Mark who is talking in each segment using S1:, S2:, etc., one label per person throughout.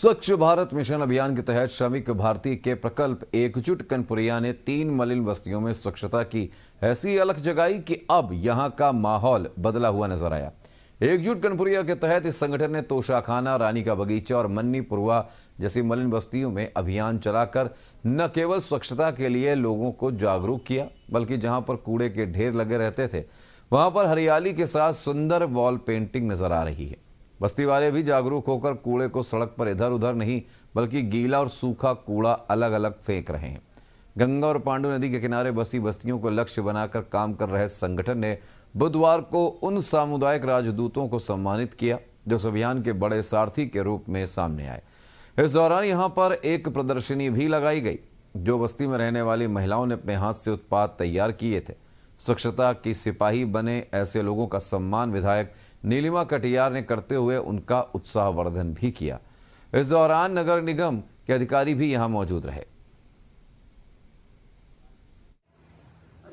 S1: स्वच्छ भारत मिशन अभियान के तहत श्रमिक भारती के प्रकल्प एकजुट कनपुरिया ने तीन मलिन बस्तियों में स्वच्छता की ऐसी अलख जगाई कि अब यहां का माहौल बदला हुआ नजर आया एकजुट कनपुरिया के तहत इस संगठन ने तोशाखाना रानी का बगीचा और मन्नी पुरवा जैसी मलिन बस्तियों में अभियान चलाकर न केवल स्वच्छता के लिए लोगों को जागरूक किया बल्कि जहां पर कूड़े के ढेर लगे रहते थे वहां पर हरियाली के साथ सुंदर वॉल पेंटिंग नजर आ रही है बस्ती वाले भी जागरूक होकर कूड़े को सड़क पर इधर उधर नहीं बल्कि गीला और सूखा कूड़ा अलग अलग फेंक रहे हैं गंगा और पांडु नदी के किनारे बसी बस्तियों को लक्ष्य बनाकर काम कर रहे संगठन ने बुधवार को उन सामुदायिक राजदूतों को सम्मानित किया जो इस अभियान के बड़े सारथी के रूप में सामने आए इस दौरान यहाँ पर एक प्रदर्शनी भी लगाई गई जो बस्ती में रहने वाली महिलाओं ने अपने हाथ से उत्पाद तैयार किए थे स्वच्छता की सिपाही बने ऐसे लोगों का सम्मान विधायक नीलिमा कटियार ने करते हुए उनका उत्साहवर्धन भी किया इस दौरान नगर निगम के अधिकारी भी यहां मौजूद रहे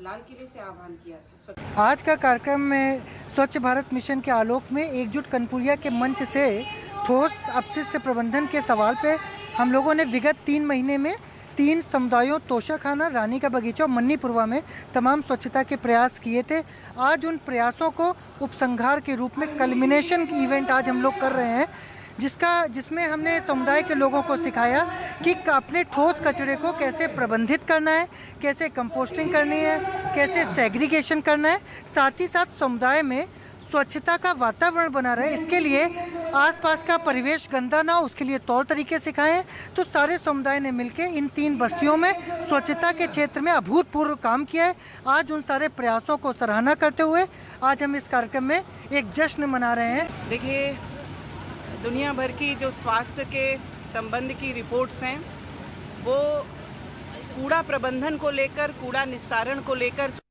S2: लाल किले से आह्वान किया था
S1: आज का कार्यक्रम में
S3: स्वच्छ भारत मिशन के आलोक में एकजुट कनपुरिया के मंच से ठोस अपशिष्ट प्रबंधन के सवाल पे हम लोगों ने विगत तीन महीने में तीन समुदायों तोशा खाना रानी का बगीचा और मन्नीपुरवा में तमाम स्वच्छता के प्रयास किए थे आज उन प्रयासों को उपसंहार के रूप में कल्मिनेशन इवेंट आज हम लोग कर रहे हैं जिसका जिसमें हमने समुदाय के लोगों को सिखाया कि अपने ठोस कचरे को कैसे प्रबंधित करना है कैसे कंपोस्टिंग करनी है कैसे सेग्रीगेशन करना है साथ ही साथ समुदाय में स्वच्छता का वातावरण बना रहे इसके लिए आसपास का परिवेश गंदा ना उसके लिए तौर तरीके सिखाएं तो सारे समुदाय ने मिलकर इन तीन बस्तियों में स्वच्छता के क्षेत्र में अभूतपूर्व काम किया है आज उन सारे प्रयासों को सराहना करते हुए आज हम इस कार्यक्रम में एक जश्न मना रहे हैं
S2: देखिए दुनिया भर की जो स्वास्थ्य के संबंध की रिपोर्ट्स हैं वो कूड़ा प्रबंधन को लेकर कूड़ा निस्तारण को लेकर